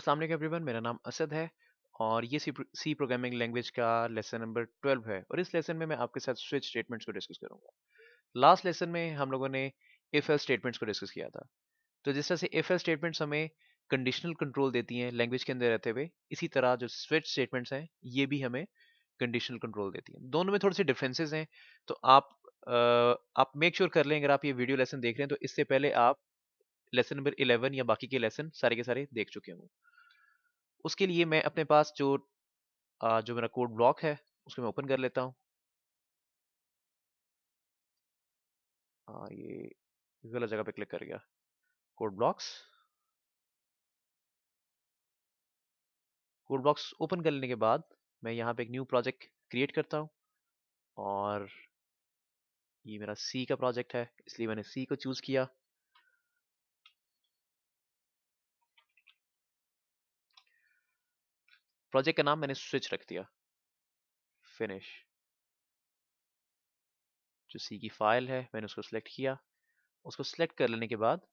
अस्सलाम वालेकुम एवरीवन मेरा नाम असद है और ये सी सी प्रोग्रामिंग लैंग्वेज का लेसन नंबर 12 है और इस लेसन में मैं आपके साथ स्विच स्टेटमेंट्स को डिस्कस करूंगा लास्ट लेसन में हम लोगों ने इफ एल स्टेटमेंट्स को डिस्कस किया था तो जिस तरह से इफ एल स्टेटमेंट्स हमें कंडीशनल कंट्रोल देती हैं लैंग्वेज के अंदर रहते हुए इसी तरह जो स्विच स्टेटमेंट्स हैं ये भी हमें कंडीशनल कंट्रोल देती हैं दोनों में थोड़े से डिफ्रेंसेज हैं तो आप आप मेक श्योर sure कर लें अगर आप ये वीडियो लेसन देख रहे हैं तो इससे पहले आप लेसन नंबर 11 या बाकी के लेसन सारे के सारे देख चुके हों उसके लिए मैं अपने पास जो आ, जो मेरा कोड ब्लॉक है उसको मैं ओपन कर लेता हूँ हाँ, ये गलत जगह पे क्लिक कर गया code blocks code blocks open कर लेने के बाद मैं यहाँ पे एक न्यू प्रोजेक्ट क्रिएट करता हूँ और ये मेरा सी का प्रोजेक्ट है इसलिए मैंने सी को चूज़ किया प्रोजेक्ट का नाम मैंने स्विच रख दिया फिनिश जो सी की फाइल है मैंने उसको सिलेक्ट किया उसको सिलेक्ट कर लेने के बाद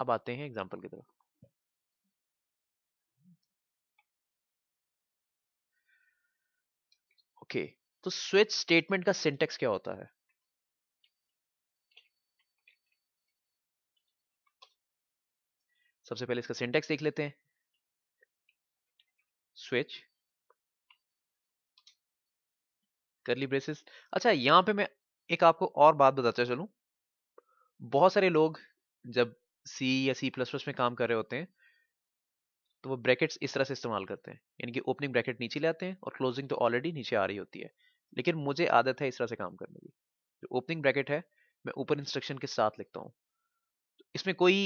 अब आते हैं एग्जाम्पल की तरफ ओके तो स्विच स्टेटमेंट का सिंटेक्स क्या होता है सबसे पहले इसका सिंटेक्स देख लेते हैं स्विच करली ब्रेसेस अच्छा यहां पे मैं एक आपको और बात बताता चलू बहुत सारे लोग जब सी या सी प्लस प्लस में काम कर रहे होते हैं तो वो ब्रैकेट्स इस तरह से इस्तेमाल करते हैं यानी कि ओपनिंग ब्रैकेट नीचे लाते हैं और क्लोजिंग तो ऑलरेडी नीचे आ रही होती है लेकिन मुझे आदत है इस तरह से काम करने की जो ओपनिंग ब्रैकेट है मैं ऊपर इंस्ट्रक्शन के साथ लिखता हूँ इसमें कोई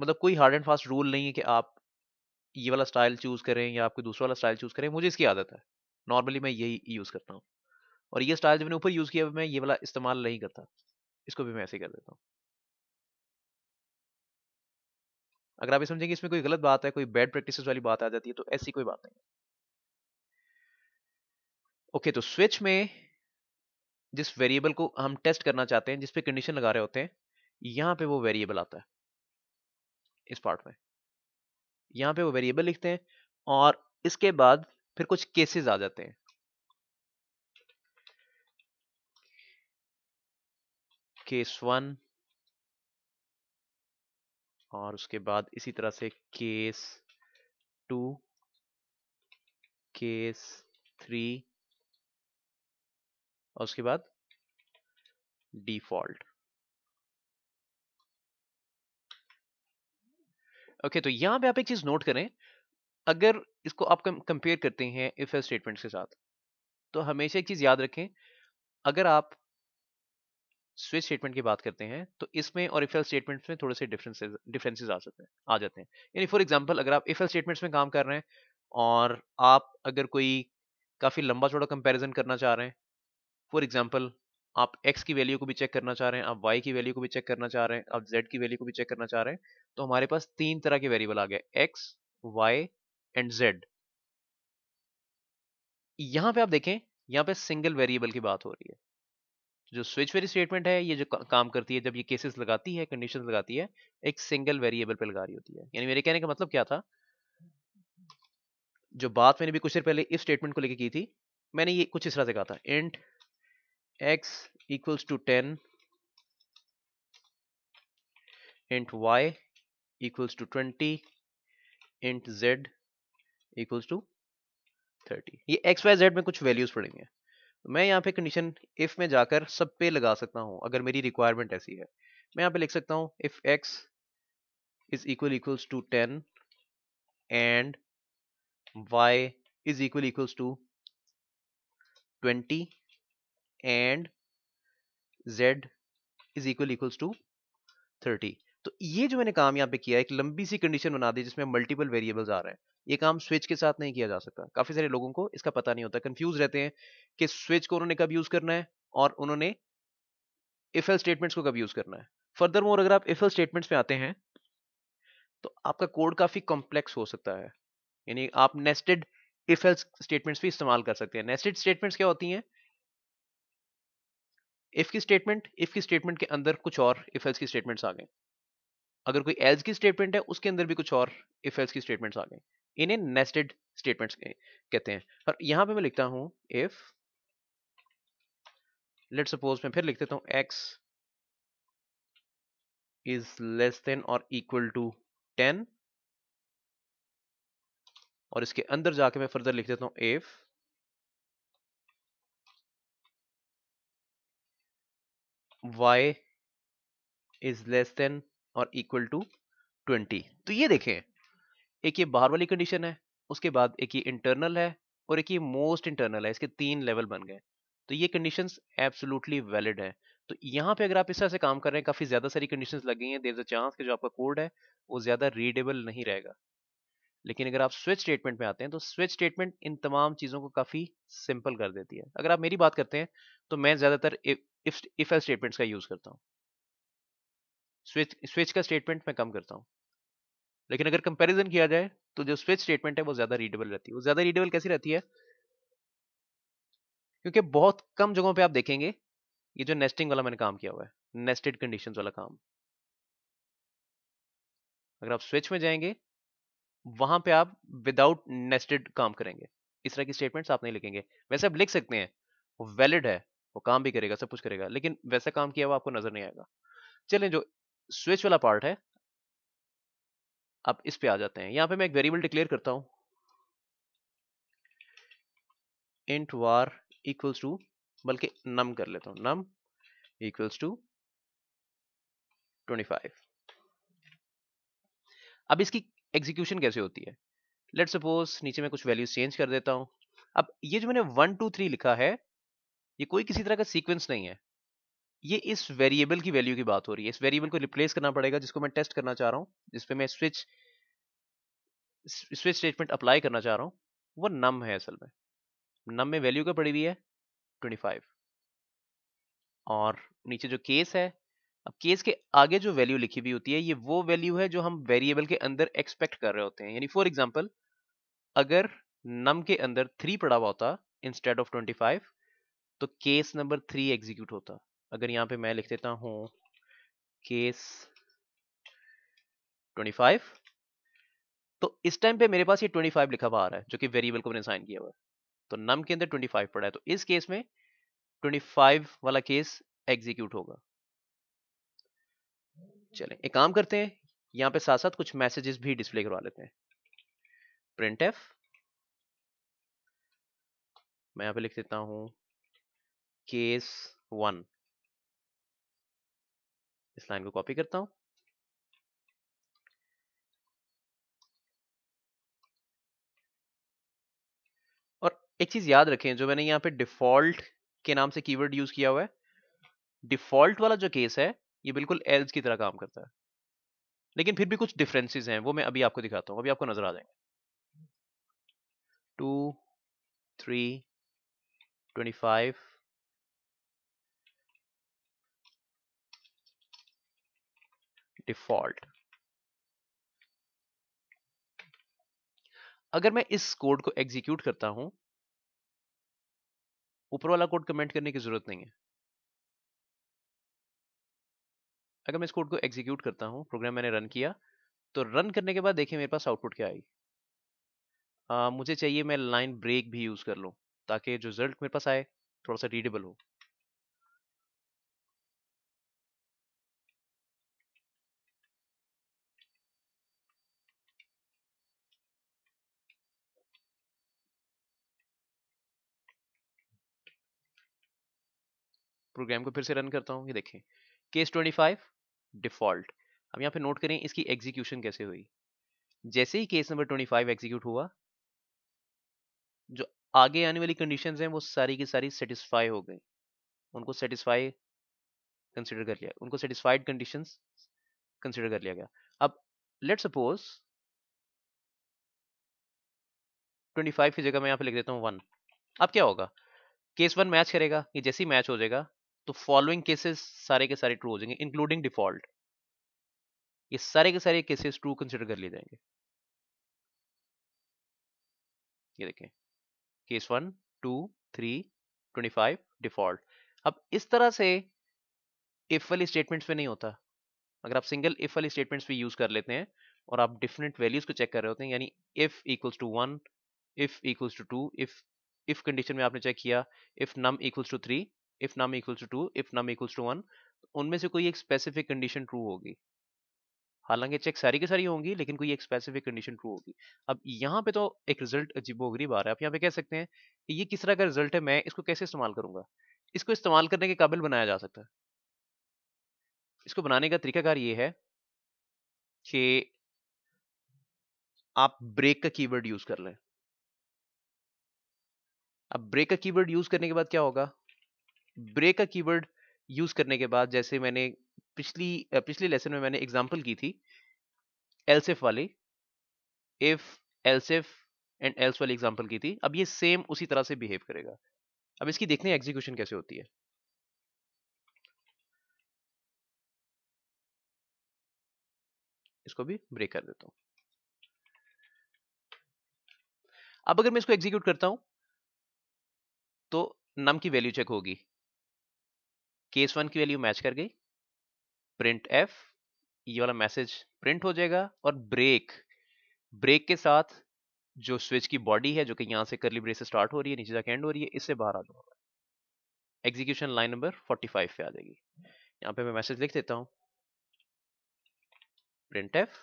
मतलब कोई हार्ड एंड फास्ट रूल नहीं है कि आप ये वाला स्टाइल चूज़ करें या आपको दूसरा वाला स्टाइल चूज़ करें मुझे इसकी आदत है नॉर्मली मैं यही यूज़ करता हूँ और ये स्टाइल जो मैंने ऊपर यूज़ किया मैं ये वाला इस्तेमाल नहीं करता इसको भी मैं ऐसे कर देता हूँ अगर आप ये समझेंगे इसमें कोई गलत बात है कोई बैड प्रैक्टिस वाली बात आ जाती है तो ऐसी कोई बात नहीं ओके okay, तो स्विच में जिस वेरिएबल को हम टेस्ट करना चाहते हैं जिस पे कंडीशन लगा रहे होते हैं यहां पे वो वेरिएबल आता है इस पार्ट में यहाँ पे वो वेरिएबल लिखते हैं और इसके बाद फिर कुछ केसेस आ जाते हैं केस वन और उसके बाद इसी तरह से केस टू केस थ्री और उसके बाद डिफॉल्ट ओके तो यहां पे आप एक चीज नोट करें अगर इसको आप कंपेयर करते हैं इफ एस स्टेटमेंट्स के साथ तो हमेशा एक चीज याद रखें अगर आप स्विच स्टेटमेंट की बात करते हैं तो इसमें और इफ एल स्टेटमेंट में थोड़े से डिफरेंसेस डिफरेंसेस आ सकते हैं आ जाते हैं यानी फॉर एग्जांपल अगर आप इफ एल स्टेटमेंट्स में काम कर रहे हैं और आप अगर कोई काफ़ी लंबा छोड़ा कंपैरिजन करना चाह रहे हैं फॉर एग्जांपल आप एक्स की वैल्यू को भी चेक करना चाह रहे हैं आप वाई की वैल्यू को भी चेक करना चाह रहे हैं आप जेड की वैल्यू को भी चेक करना चाह रहे हैं तो हमारे पास तीन तरह के वेरिएबल आ गए एक्स वाई एंड जेड यहां पे आप देखें यहां पे सिंगल वेरिएबल की बात हो रही है जो स्विच वेरी स्टेटमेंट है ये जो काम करती है जब ये केसेस लगाती है कंडीशन लगाती है एक सिंगल वेरिएबल पे लगा रही होती है यानी मेरे कहने का मतलब क्या था जो बात मैंने भी कुछ देर पहले इस स्टेटमेंट को लेकर की थी मैंने ये कुछ इस तरह से कहा था int x equals to ten int y equals to 20 int z equals to 30 ये x y z में कुछ values पड़ेंगे मैं यहाँ पे condition if में जाकर सब पे लगा सकता हूँ अगर मेरी requirement ऐसी है मैं यहाँ पे लिख सकता हूँ if x is equal equals to 10 and y is equal equals to 20 and z is equal equals to 30 तो ये जो मैंने काम यहाँ पे किया एक लंबी सी कंडीशन बना दी जिसमें मल्टीपल वेरिएबल्स आ रहे हैं ये काम स्विच के साथ नहीं किया जा सकता काफी सारे लोगों को इसका पता नहीं होता कंफ्यूज रहते हैं कि स्विच को उन्होंने कब यूज करना है और उन्होंने इफेल स्टेटमेंट्स को कब यूज करना है फर्दर मोर अगर आप इफेल स्टेटमेंट्स में आते हैं तो आपका कोड काफी कॉम्प्लेक्स हो सकता है यानी आप नेस्टेड इफेल स्टेटमेंट्स भी इस्तेमाल कर सकते हैं नेस्टेड स्टेटमेंट्स क्या होती हैं इफ की स्टेटमेंट इफ की स्टेटमेंट के अंदर कुछ और इफेल्स की स्टेटमेंट्स आ गए अगर कोई एल्स की स्टेटमेंट है उसके अंदर भी कुछ और इफ एल्स की स्टेटमेंट्स आ गए इन्हें नेस्टेड स्टेटमेंट्स कहते हैं और यहां पे मैं लिखता हूं इफ लेट सपोज मैं फिर लिख देता हूं एक्स इज लेस देन और इक्वल टू टेन और इसके अंदर जाके मैं फर्दर लिख देता हूं if y is less than और इक्वल टू ट्वेंटी तो ये देखें एक ये बाहर वाली कंडीशन है उसके बाद एक ये इंटरनल है और एक ये मोस्ट इंटरनल है इसके तीन लेवल बन गए तो ये कंडीशंस एब्सोल्युटली वैलिड है तो यहाँ पे अगर आप इस तरह से काम कर रहे हैं काफ़ी ज़्यादा सारी कंडीशंस लग गई हैं देर अ चांस कि जो आपका कोड है वो ज़्यादा रीडेबल नहीं रहेगा लेकिन अगर आप स्विच स्टेटमेंट में आते हैं तो स्विच स्टेटमेंट इन तमाम चीज़ों को काफ़ी सिंपल कर देती है अगर आप मेरी बात करते हैं तो मैं ज़्यादातर इफ़ एल स्टेटमेंट्स का यूज़ करता हूँ स्विच स्विच का स्टेटमेंट मैं कम करता हूँ लेकिन अगर कंपैरिजन किया जाए तो जो स्विच स्टेटमेंट है वो ज़्यादा रीडेबल रहती है वो ज़्यादा रीडेबल कैसी रहती है क्योंकि बहुत कम जगहों पे आप देखेंगे ये जो नेस्टिंग वाला मैंने काम किया हुआ है नेस्टेड कंडीशन वाला काम अगर आप स्विच में जाएंगे वहां पे आप विदाउट नेस्टेड काम करेंगे इस तरह की स्टेटमेंट्स आप नहीं लिखेंगे वैसे आप लिख सकते हैं वो वैलिड है वो काम भी करेगा सब कुछ करेगा लेकिन वैसा काम किया हुआ आपको नजर नहीं आएगा चलें जो स्विच वाला पार्ट है अब इस पे आ जाते हैं यहां पे मैं एक वेरिएबल डिक्लेयर करता हूं इंट वार इक्वल्स टू बल्कि नम कर लेता हूं नम इक्वल्स टू 25 अब इसकी एग्जीक्यूशन कैसे होती है लेट सपोज नीचे मैं कुछ वैल्यूज चेंज कर देता हूं अब ये जो मैंने वन टू थ्री लिखा है ये कोई किसी तरह का सीक्वेंस नहीं है ये इस वेरिएबल की वैल्यू की बात हो रही है इस वेरिएबल को रिप्लेस करना पड़ेगा जिसको मैं टेस्ट करना चाह रहा हूँ जिसपे मैं स्विच स्विच स्टेटमेंट अप्लाई करना चाह रहा हूँ वो नम है असल में नम में वैल्यू क्या पड़ी हुई है 25 और नीचे जो केस है अब केस के आगे जो वैल्यू लिखी हुई होती है ये वो वैल्यू है जो हम वेरिएबल के अंदर एक्सपेक्ट कर रहे होते हैं यानी फॉर एग्जाम्पल अगर नम के अंदर थ्री पड़ा हुआ होता इंस्टेड ऑफ ट्वेंटी फाइव तो केस नंबर थ्री एग्जीक्यूट होता अगर यहाँ पे मैं लिख देता हूँ केस 25 तो इस टाइम पे मेरे पास ये 25 लिखा हुआ आ रहा है जो कि वेरिएबल को मैंने साइन किया हुआ है तो नम के अंदर 25 पड़ा है तो इस केस में 25 वाला केस एग्जीक्यूट होगा चले एक काम करते हैं यहाँ पे साथ साथ कुछ मैसेजेस भी डिस्प्ले करवा लेते हैं प्रिंट एफ मैं यहाँ पे लिख देता हूँ केस वन इस लाइन को कॉपी करता हूं और एक चीज याद रखें जो मैंने यहां पे डिफॉल्ट के नाम से कीवर्ड यूज किया हुआ है डिफॉल्ट वाला जो केस है ये बिल्कुल एल्स की तरह काम करता है लेकिन फिर भी कुछ डिफरेंसेस हैं वो मैं अभी आपको दिखाता हूं अभी आपको नजर आ जाएंगे two three twenty five default अगर मैं इस कोड को एग्जीक्यूट करता हूं ऊपर वाला कोड कमेंट करने की जरूरत नहीं है अगर मैं इस कोड को एग्जीक्यूट करता हूं प्रोग्राम मैंने रन किया तो रन करने के बाद देखिए मेरे पास आउटपुट क्या आई आ, मुझे चाहिए मैं लाइन ब्रेक भी यूज कर लूँ ताकि जो रिजल्ट मेरे पास आए थोड़ा सा रीडेबल हो प्रोग्राम को फिर से रन करता हूँ ये देखें केस ट्वेंटी फाइव डिफॉल्ट अब यहाँ पे नोट करें इसकी एग्जीक्यूशन कैसे हुई जैसे ही case number twenty five execute हुआ जो आगे आने वाली कंडीशन हैं वो सारी की सारी सेटिस्फाई हो गई उनको सेटिस्फाई कंसिडर कर लिया उनको सेटिस्फाइड कंडीशन कंसिडर कर लिया गया अब लेट सपोज 25 की जगह मैं यहाँ पे लिख देता हूँ वन अब क्या होगा केस वन मैच करेगा ये जैसे ही मैच हो जाएगा तो फॉलोइंग केसेस सारे के सारे ट्रू हो जाएंगे इंक्लूडिंग डिफॉल्ट ये सारे के सारे केसेस ट्रू कंसिडर कर लिए जाएंगे ये देखें case one two three twenty five default अब इस तरह से इफ वाली स्टेटमेंट्स पे नहीं होता अगर आप सिंगल इफ वाली स्टेटमेंट्स भी यूज कर लेते हैं और आप डिफरेंट वैल्यूज को चेक कर रहे होते हैं यानी if equals to one if equals to two if if condition में आपने चेक किया if num equals to three if num equals to two if num equals to one उनमें से कोई एक स्पेसिफिक कंडीशन ट्रू होगी हालांकि चेक सारी की सारी होंगी लेकिन कोई एक स्पेसिफिक कंडीशन ट्रू होगी अब यहाँ पे तो एक रिजल्ट अजीबोगरीब आ रहा है आप यहाँ पे कह सकते हैं कि ये किस तरह का रिजल्ट है मैं इसको कैसे इस्तेमाल करूंगा इसको इस्तेमाल करने के काबिल बनाया जा सकता है इसको बनाने का तरीकाकार ये है कि आप ब्रेक का कीवर्ड यूज कर लें अब ब्रेक का कीवर्ड यूज करने के बाद क्या होगा ब्रेक का कीवर्ड यूज करने के बाद जैसे मैंने पिछली पिछले लेसन में मैंने एग्जांपल की थी एफ वाली इफ एल्सेफ एंड एल्स वाली एग्जांपल की थी अब ये सेम उसी तरह से बिहेव करेगा अब इसकी देखने एग्जीक्यूशन कैसे होती है इसको भी ब्रेक कर देता हूं अब अगर मैं इसको एग्जीक्यूट करता हूं तो नम की वैल्यू चेक होगी केस वन की वैल्यू मैच कर गई प्रिंट एफ ये वाला मैसेज प्रिंट हो जाएगा और ब्रेक ब्रेक के साथ जो स्विच की बॉडी है जो कि यहां से करली ब्रेक से स्टार्ट हो रही है नीचे जाके एंड हो रही है इससे बाहर आ जाऊंगा एग्जीक्यूशन लाइन नंबर 45 पे आ जाएगी यहां पे मैं मैसेज लिख देता हूं printf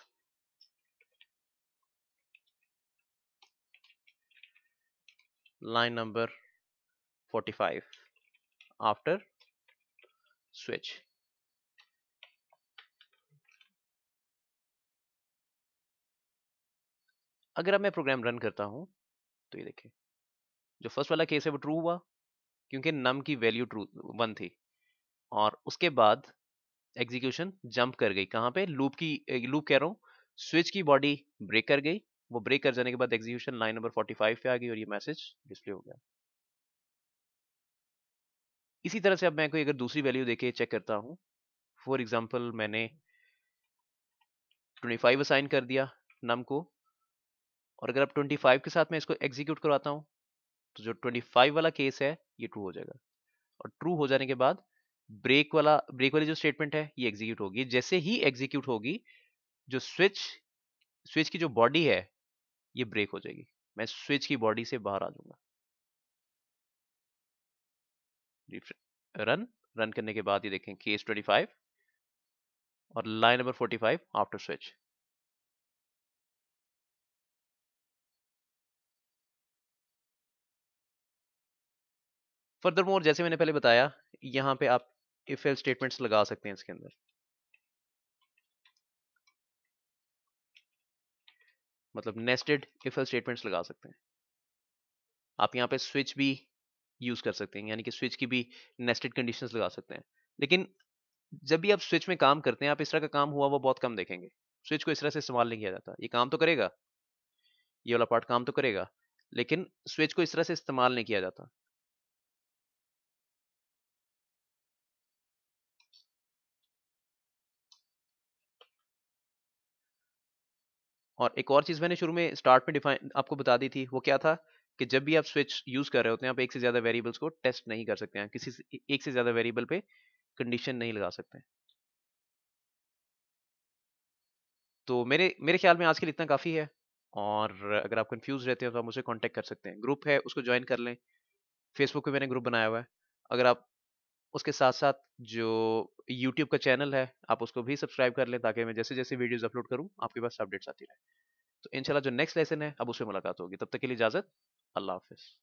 number forty 45 after switch अगर अब मैं प्रोग्राम रन करता हूं तो ये देखें जो फर्स्ट वाला केस है वो ट्रू हुआ क्योंकि नम की वैल्यू ट्रू वन थी और उसके बाद एग्जीक्यूशन जंप कर गई कहां पे लूप की लूप कह रहा हूं स्विच की बॉडी ब्रेक कर गई वो ब्रेक कर जाने के बाद एग्जीक्यूशन लाइन नंबर 45 पे आ गई और ये मैसेज डिस्प्ले हो गया इसी तरह से अब मैं कोई अगर दूसरी वैल्यू देके चेक करता हूँ फॉर एग्जाम्पल मैंने 25 असाइन कर दिया नम को और अगर अब 25 के साथ मैं इसको एग्जीक्यूट करवाता हूँ तो जो 25 वाला केस है ये ट्रू हो जाएगा और ट्रू हो जाने के बाद ब्रेक वाला ब्रेक वाली जो स्टेटमेंट है ये एग्जीक्यूट होगी जैसे ही एग्जीक्यूट होगी जो स्विच स्विच की जो बॉडी है ये ब्रेक हो जाएगी मैं स्विच की बॉडी से बाहर आ जाऊंगा रन रन करने के बाद ये देखें केस ट्वेंटी फाइव और line number forty five after switch further more जैसे मैंने पहले बताया यहां पे आप इफ एल स्टेटमेंट्स लगा सकते हैं इसके अंदर मतलब नेस्टेड इफ एल स्टेटमेंट्स लगा सकते हैं आप यहां पे स्विच भी यूज़ कर सकते हैं यानी कि स्विच की भी नेस्टेड कंडीशंस लगा सकते हैं लेकिन जब भी आप स्विच में काम करते हैं आप इस तरह का काम हुआ वो बहुत कम देखेंगे स्विच को इस तरह से इस्तेमाल नहीं किया जाता ये काम तो करेगा ये वाला पार्ट काम तो करेगा लेकिन स्विच को इस तरह से इस्तेमाल नहीं किया जाता और एक और चीज़ मैंने शुरू में स्टार्ट में डिफाइन आपको बता दी थी वो क्या था कि जब भी आप स्विच यूज कर रहे होते हैं आप एक से ज्यादा वेरिएबल्स को टेस्ट नहीं कर सकते हैं किसी एक से ज्यादा वेरिएबल पे कंडीशन नहीं लगा सकते हैं तो मेरे मेरे ख्याल में आज के लिए इतना काफ़ी है और अगर आप कंफ्यूज रहते हो तो आप मुझे कांटेक्ट कर सकते हैं ग्रुप है उसको ज्वाइन कर लें फेसबुक पे मैंने ग्रुप बनाया हुआ है अगर आप उसके साथ साथ जो यूट्यूब का चैनल है आप उसको भी सब्सक्राइब कर लें ताकि मैं जैसे जैसे वीडियोज अपलोड करूँ आपके पास अपडेट्स आती रहे तो इंशाल्लाह जो नेक्स्ट लेसन है अब उसमें मुलाकात होगी तब तक के लिए इजाज़त I love this.